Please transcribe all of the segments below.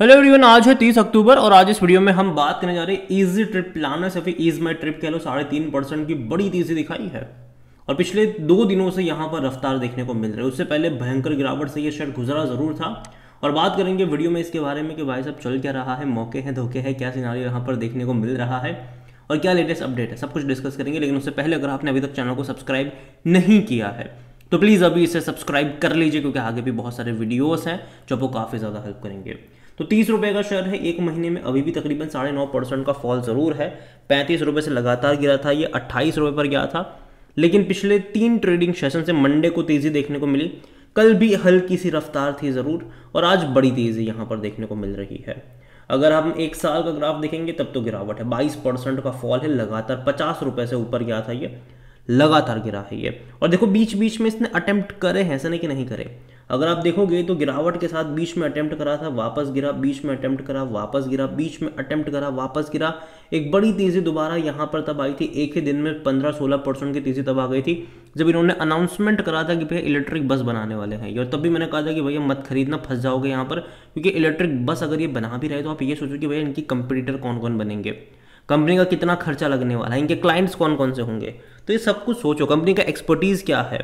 hello everyone आज है तीस अक्टूबर और आज इस वीडियो में हम बात करने जा रहे हैं ईजी ट्रिप प्लानर से फिर इज माई ट्रिप कह लो साढ़े तीन परसेंट की बड़ी तेजी दिखाई है और पिछले दो दिनों से यहाँ पर रफ्तार देखने को मिल रही है उससे पहले भयंकर गिरावट से ये शर्ट गुजरा जरूर था और बात करेंगे वीडियो में इसके बारे में कि भाई साहब चल क्या रहा है मौके हैं धोखे हैं क्या सिनारी यहाँ पर देखने को मिल रहा है और क्या लेटेस्ट अपडेट है सब कुछ डिस्कस करेंगे लेकिन उससे पहले अगर आपने अभी तक चैनल को सब्सक्राइब नहीं किया है तो प्लीज़ अभी इसे सब्सक्राइब कर लीजिए क्योंकि आगे भी बहुत सारे वीडियोस हैं जो आपको काफ़ी ज़्यादा हेल्प करेंगे तो तीस रुपये का शेयर है एक महीने में अभी भी तकरीबन साढ़े नौ परसेंट का फॉल ज़रूर है पैंतीस रुपये से लगातार गिरा था ये अट्ठाईस रुपये पर गया था लेकिन पिछले तीन ट्रेडिंग सेशन से मंडे को तेज़ी देखने को मिली कल भी हल्की सी रफ्तार थी ज़रूर और आज बड़ी तेज़ी यहाँ पर देखने को मिल रही है अगर हम एक साल का ग्राफ देखेंगे तब तो गिरावट है बाईस परसेंट का फॉल है लगातार पचास रुपये से ऊपर गया था ये लगातार गिरा है ये और देखो बीच बीच में इसने अटेम्प्ट करे हैं ऐसा नहीं कि नहीं करे अगर आप देखोगे तो गिरावट के साथ बीच में अटेम्प्ट करा था वापस गिरा बीच में अटेम्प्ट करा वापस गिरा बीच में अटेम्प्ट करा वापस गिरा एक बड़ी तेज़ी दोबारा यहाँ पर तब आई थी एक ही दिन में पंद्रह सोलह परसेंट की तेज़ी तब आ गई थी जब इन्होंने अनाउंसमेंट करा था कि भैया इलेक्ट्रिक बस बनाने वाले हैं और तब भी मैंने कहा था कि भैया मत खरीदना फंस जाओगे यहाँ पर क्योंकि इलेक्ट्रिक बस अगर ये बना भी रहे तो आप ये सोचो कि भैया इनकी कंपिटिटर कौन कौन बनेंगे कंपनी का कितना खर्चा लगने वाला है इनके क्लाइंट्स कौन कौन से होंगे तो ये सब कुछ सोचो कंपनी का एक्सपर्टीज़ क्या है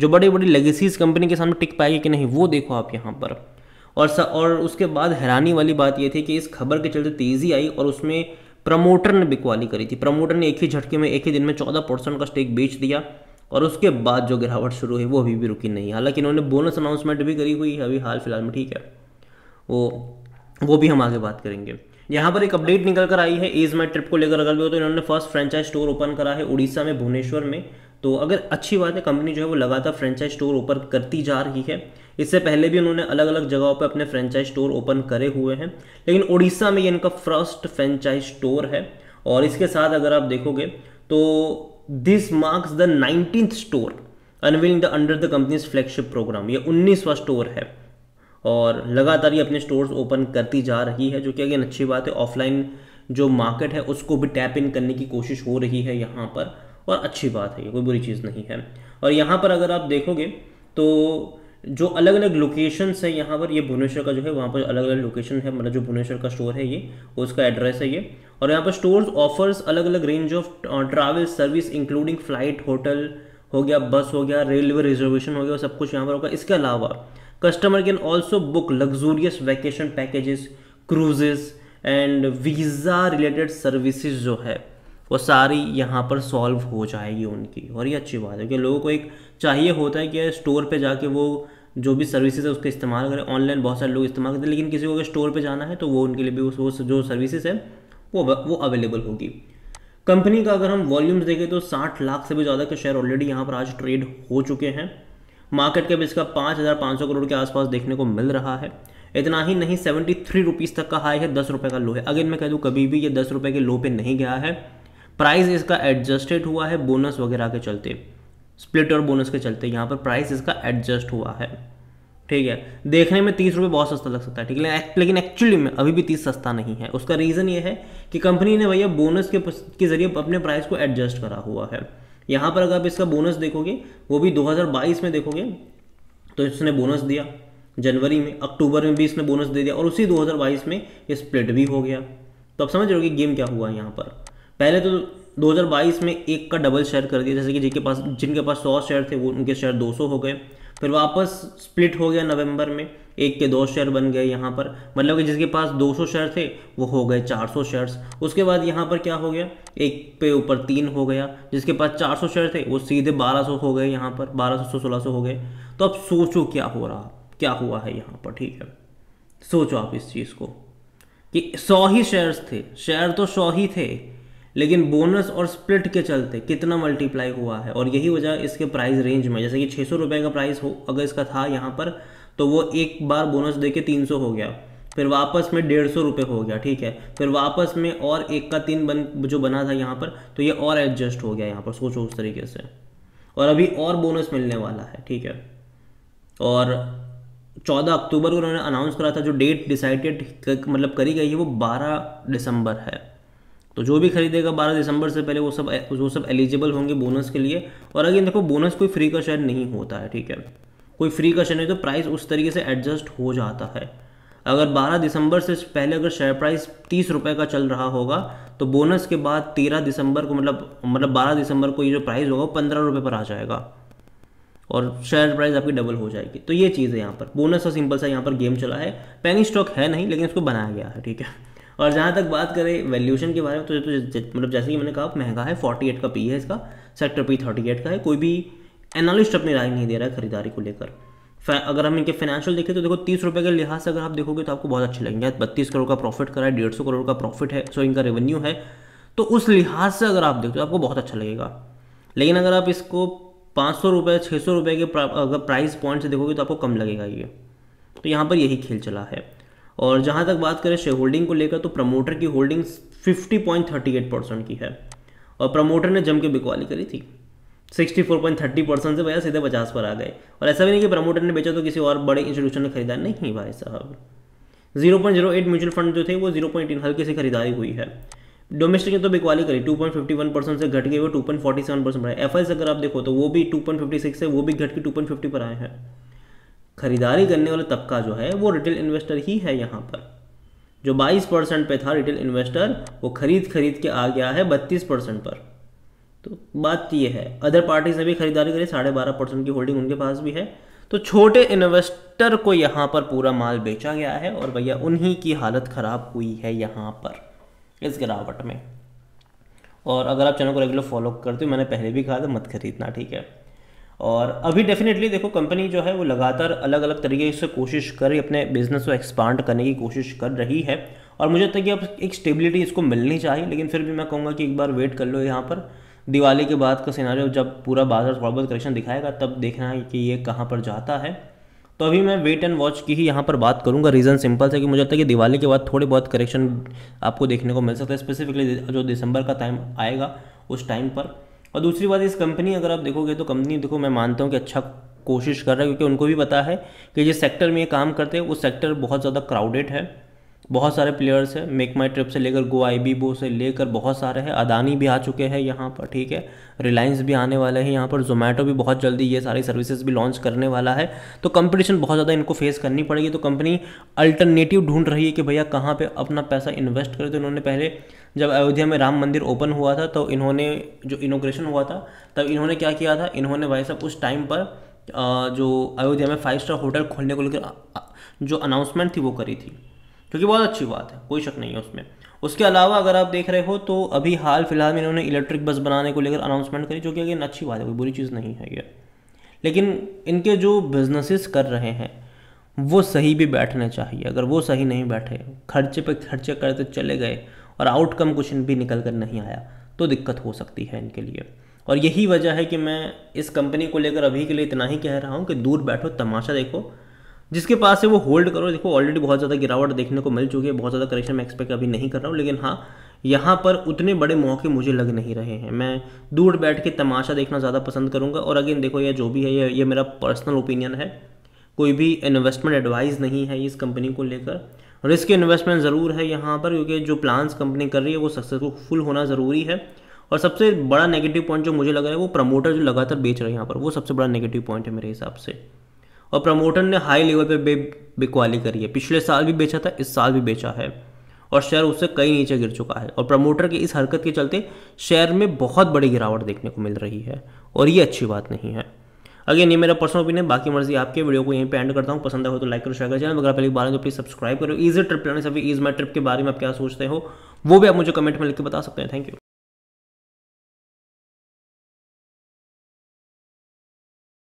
जो बड़ी बड़ी लेगेसीज कंपनी के सामने टिक पाएगी कि नहीं वो देखो आप यहाँ पर और सा, और उसके बाद हैरानी वाली बात ये थी कि इस खबर के चलते तेज़ी आई और उसमें प्रमोटर ने बिकवाली करी थी प्रमोटर ने एक ही झटके में एक ही दिन में चौदह परसेंट का स्टेक बेच दिया और उसके बाद जो गिरावट शुरू हुई वो अभी भी रुकी नहीं हालांकि इन्होंने बोनस अनाउंसमेंट भी करी हुई है अभी हाल फिलहाल में ठीक है वो वो भी हम आगे बात करेंगे यहाँ पर एक अपडेट निकल कर आई है एज माई ट्रिप को लेकर अगर भी हो तो इन्होंने फर्स्ट फ्रेंचाइज स्टोर ओपन करा है उड़ीसा में भुवनेश्वर में तो अगर अच्छी बात है कंपनी जो है वो लगातार फ्रेंचाइज स्टोर ओपन करती जा रही है इससे पहले भी उन्होंने अलग अलग जगहों पर अपने फ्रेंचाइज स्टोर ओपन करे हुए हैं लेकिन उड़ीसा में ये इनका फर्स्ट फ्रेंचाइज स्टोर है और इसके साथ अगर आप देखोगे तो this marks the nineteen store unveiling the under the company's flagship programme ये उन्नीसवा स्टोर है और लगातार ये अपने स्टोर्स ओपन करती जा रही है जो कि अगेन अच्छी बात है ऑफलाइन जो मार्केट है उसको भी टैप इन करने की कोशिश हो रही है यहाँ पर और अच्छी बात है ये कोई बुरी चीज़ नहीं है और यहाँ पर अगर आप देखोगे तो जो अलग अलग लोकेशंस है यहाँ पर ये भुवनेश्वर का जो है वहाँ पर अलग अलग लोकेशन है मतलब जो भुवनेश्वर का स्टोर है ये उसका एड्रेस है ये और यहाँ पर स्टोर्स ऑफर्स अलग अलग range of travel service including flight hotel हो गया बस हो गया रेलवे रिजर्वेशन हो गया सब कुछ यहाँ पर होगा इसके अलावा customer can also book luxurious vacation packages cruises and visa related services जो है वो सारी यहाँ पर सॉल्व हो जाएगी उनकी और ये अच्छी बात है कि लोगों को एक चाहिए होता है कि स्टोर पे जाके वो जो भी सर्विसेज है उसका इस्तेमाल करें ऑनलाइन बहुत सारे लोग इस्तेमाल करते हैं लेकिन किसी को अगर स्टोर पे जाना है तो वो उनके लिए भी वो जो सर्विसेज है वो वो अवेलेबल होगी कंपनी का अगर हम वॉल्यूम्स देखें तो साठ लाख से भी ज़्यादा के शेयर ऑलरेडी यहाँ पर आज ट्रेड हो चुके हैं मार्केट कैप इसका पाँच हज़ार पाँच सौ करोड़ के आसपास देखने को मिल रहा है इतना ही नहीं सेवेंटी थ्री रुपीज़ तक का हाई है दस रुपये का लो है अगेन मैं कह दूँ कभी भी ये दस रुपये के लो पे नहीं गया है प्राइस इसका एडजस्टेड हुआ है बोनस वगैरह के चलते स्प्लिट और बोनस के चलते यहाँ पर प्राइस इसका एडजस्ट हुआ है ठीक है देखने में तीस रुपये बहुत सस्ता लग सकता है ठीक है लेकिन एक्चुअली में अभी भी तीस सस्ता नहीं है उसका रीज़न ये है कि कंपनी ने भैया बोनस के के जरिए अपने प्राइस को एडजस्ट करा हुआ है यहाँ पर अगर आप इसका बोनस देखोगे वो भी 2022 में देखोगे तो इसने बोनस दिया जनवरी में अक्टूबर में भी इसने बोनस दे दिया और उसी 2022 में ये स्प्लिट भी हो गया तो आप समझ रहे हो कि गेम क्या हुआ यहाँ पर पहले तो 2022 में एक का डबल शेयर कर दिया जैसे कि जिनके पास जिनके पास सौ शेयर थे वो उनके शेयर दो हो गए फिर वापस स्प्लिट हो गया नवंबर में एक के दो शेयर बन गए यहाँ पर मतलब कि जिसके पास 200 शेयर थे वो हो गए 400 शेयर्स उसके बाद यहाँ पर क्या हो गया एक पे ऊपर तीन हो गया जिसके पास 400 शेयर थे वो सीधे 1200 हो गए यहाँ पर 1200 1600 हो गए तो अब सोचो क्या हो रहा क्या हुआ है यहाँ पर ठीक है सोचो आप इस चीज़ को कि सौ ही शेयर्स थे शेयर तो सौ ही थे लेकिन बोनस और स्प्लिट के चलते कितना मल्टीप्लाई हुआ है और यही वजह इसके प्राइस रेंज में जैसे कि छः सौ रुपये का प्राइस हो अगर इसका था यहाँ पर तो वो एक बार बोनस दे के तीन सौ हो गया फिर वापस में डेढ़ सौ रुपये हो गया ठीक है फिर वापस में और एक का तीन बन जो बना था यहाँ पर तो ये और एडजस्ट हो गया यहाँ पर सोचो उस तरीके से और अभी और बोनस मिलने वाला है ठीक है और चौदह अक्टूबर को उन्होंने अनाउंस करा था जो डेट डिसाइडेड मतलब करी गई है वो बारह दिसंबर है तो जो भी खरीदेगा बारह दिसंबर से पहले वो सब वो सब एलिजिबल होंगे बोनस के लिए और अगेन देखो बोनस कोई फ्री का शेयर नहीं होता है ठीक है कोई फ्री का शेयर नहीं तो प्राइस उस तरीके से एडजस्ट हो जाता है अगर 12 दिसंबर से पहले अगर शेयर प्राइस तीस रुपये का चल रहा होगा तो बोनस के बाद 13 दिसंबर को मतलब मतलब 12 दिसंबर को ये जो प्राइस होगा वो पंद्रह रुपये पर आ जाएगा और शेयर प्राइस आपकी डबल हो जाएगी तो ये चीज़ है यहाँ पर बोनस और सिंपल सा यहाँ पर गेम चला है पैनी स्टॉक है नहीं लेकिन इसको बनाया गया है ठीक है और जहाँ तक बात करें वैल्यूशन के बारे में तो, तो मतलब जैसे कि मैंने कहा महंगा है फोर्टी एट का पी है इसका सेक्टर पी थर्टी एट का है कोई भी एनालिस्ट अपनी राय नहीं दे रहा है खरीदारी को लेकर अगर हम इनके फाइनेंशियल देखें तो देखो तीस रुपये के लिहाज से अगर आप देखोगे तो आपको बहुत अच्छे लगेंगे बत्तीस करोड़ का प्रॉफिट करा है डेढ़ सौ करोड़ का प्रॉफिट है सो इनका रेवेन्यू है तो उस लिहाज से अगर आप देखो तो आपको बहुत अच्छा लगेगा लेकिन अगर आप इसको पाँच सौ रुपये छः सौ रुपये के अगर प्राइस पॉइंट से देखोगे तो आपको कम लगेगा ये तो यहाँ पर यही खेल चला है और जहां तक बात करें शेयर होल्डिंग को लेकर तो प्रमोटर की होल्डिंग 50.38 परसेंट की है और प्रमोटर ने जम के बिकवाली करी थी 64.30 परसेंट से भैया सीधे 50 पर आ गए और ऐसा भी नहीं कि प्रमोटर ने बेचा तो किसी और बड़े इंस्टीट्यूशन ने खरीदा नहीं भाई साहब 0.08 म्यूचुअल फंड जो थे वो 0.18 हल्की से खरीदारी हुई है डोमेस्टिक ने तो बिकवाली करी 2.51 परसेंट से घट गए वो 2.47 परसेंट पर एफ अगर आप देखो तो वो भी 2.56 है वो भी घट के 2.50 पर आए हैं खरीदारी करने वाला तबका जो है वो रिटेल इन्वेस्टर ही है यहाँ पर जो 22 परसेंट पे था रिटेल इन्वेस्टर वो खरीद खरीद के आ गया है 32 परसेंट पर तो बात ये है अदर पार्टीज ने भी खरीदारी करी साढ़े बारह परसेंट की होल्डिंग उनके पास भी है तो छोटे इन्वेस्टर को यहाँ पर पूरा माल बेचा गया है और भैया उन्हीं की हालत ख़राब हुई है यहाँ पर इस गिरावट में और अगर आप चैनल को रेगुलर फॉलो करते हो मैंने पहले भी कहा था मत खरीदना ठीक है और अभी डेफिनेटली देखो कंपनी जो है वो लगातार अलग अलग तरीके से कोशिश कर रही अपने बिजनेस को एक्सपांड करने की कोशिश कर रही है और मुझे लगता है कि अब एक स्टेबिलिटी इसको मिलनी चाहिए लेकिन फिर भी मैं कहूँगा कि एक बार वेट कर लो यहाँ पर दिवाली के बाद का सिनारी जब पूरा बाजार थोड़ा बहुत करेक्शन दिखाएगा तब देखना है कि ये कहाँ पर जाता है तो अभी मैं वेट एंड वॉच की ही यहाँ पर बात करूँगा रीज़न सिंपल से कि मुझे लगता है कि दिवाली के बाद थोड़े बहुत करेक्शन आपको देखने को मिल सकता है स्पेसिफिकली जो दिसंबर का टाइम आएगा उस टाइम पर और दूसरी बात इस कंपनी अगर आप देखोगे तो कंपनी देखो मैं मानता हूँ कि अच्छा कोशिश कर रहा है क्योंकि उनको भी पता है कि जिस सेक्टर में ये काम करते हैं वो सेक्टर बहुत ज़्यादा क्राउडेड है बहुत सारे प्लेयर्स हैं मेक माई ट्रिप से लेकर गो आई बी बो से लेकर बहुत सारे हैं अदानी भी आ चुके हैं यहाँ पर ठीक है रिलायंस भी आने वाले हैं यहाँ पर जोमेटो भी बहुत जल्दी ये सारी सर्विसेज भी लॉन्च करने वाला है तो कंपटीशन बहुत ज़्यादा इनको फेस करनी पड़ेगी तो कंपनी अल्टरनेटिव ढूंढ रही है कि भैया कहाँ पर अपना पैसा इन्वेस्ट करे तो इन्होंने पहले जब अयोध्या में राम मंदिर ओपन हुआ था तो इन्होंने जो इनोग्रेशन हुआ था तब इन्होंने क्या किया था इन्होंने भाई साहब उस टाइम पर जो अयोध्या में फाइव स्टार होटल खोलने को लेकर जो अनाउंसमेंट थी वो करी थी क्योंकि बहुत अच्छी बात है कोई शक नहीं है उसमें उसके अलावा अगर आप देख रहे हो तो अभी हाल फिलहाल में इन्होंने इलेक्ट्रिक बस बनाने को लेकर अनाउंसमेंट करी जो कि अगेन अच्छी बात है कोई बुरी चीज़ नहीं है ये लेकिन इनके जो बिजनेसेस कर रहे हैं वो सही भी बैठने चाहिए अगर वो सही नहीं बैठे खर्चे पे खर्चे करते चले गए और आउटकम कुछ भी निकल कर नहीं आया तो दिक्कत हो सकती है इनके लिए और यही वजह है कि मैं इस कंपनी को लेकर अभी के लिए इतना ही कह रहा हूँ कि दूर बैठो तमाशा देखो जिसके पास है वो होल्ड करो देखो ऑलरेडी बहुत ज़्यादा गिरावट देखने को मिल चुकी है बहुत ज़्यादा करेक्शन मैं एक्सपेक्ट अभी नहीं कर रहा हूँ लेकिन हाँ यहाँ पर उतने बड़े मौके मुझे लग नहीं रहे हैं मैं दूर बैठ के तमाशा देखना ज़्यादा पसंद करूँगा और अगेन देखो यह जो भी है ये ये मेरा पर्सनल ओपिनियन है कोई भी इन्वेस्टमेंट एडवाइस नहीं है इस कंपनी को लेकर रिस्क इन्वेस्टमेंट ज़रूर है यहाँ पर क्योंकि जो प्लान्स कंपनी कर रही है वो सक्सेसफुल होना ज़रूरी है और सबसे बड़ा नेगेटिव पॉइंट जो मुझे लग रहा है वो प्रमोटर जो लगातार बेच रहे हैं यहाँ पर वो सबसे बड़ा नेगेटिव पॉइंट है मेरे हिसाब से और प्रमोटर ने हाई लेवल पर बिकवाली करी है पिछले साल भी बेचा था इस साल भी बेचा है और शेयर उससे कई नीचे गिर चुका है और प्रमोटर की इस हरकत के चलते शेयर में बहुत बड़ी गिरावट देखने को मिल रही है और ये अच्छी बात नहीं है अगेन ये मेरा पर्सनल ओपिनियन बाकी मर्जी आपके वीडियो को यहीं पे एंड करता हूँ पसंद आए तो लाइक करो शेयर कर चैनल अगर पहली बार तो प्लीज़ सब्सक्राइब करो ईजी ट्रिप लेने सभी ईज माई ट्रिप के बारे में आप क्या सोचते हो वो भी आप मुझे कमेंट में लिख के बता सकते हैं थैंक यू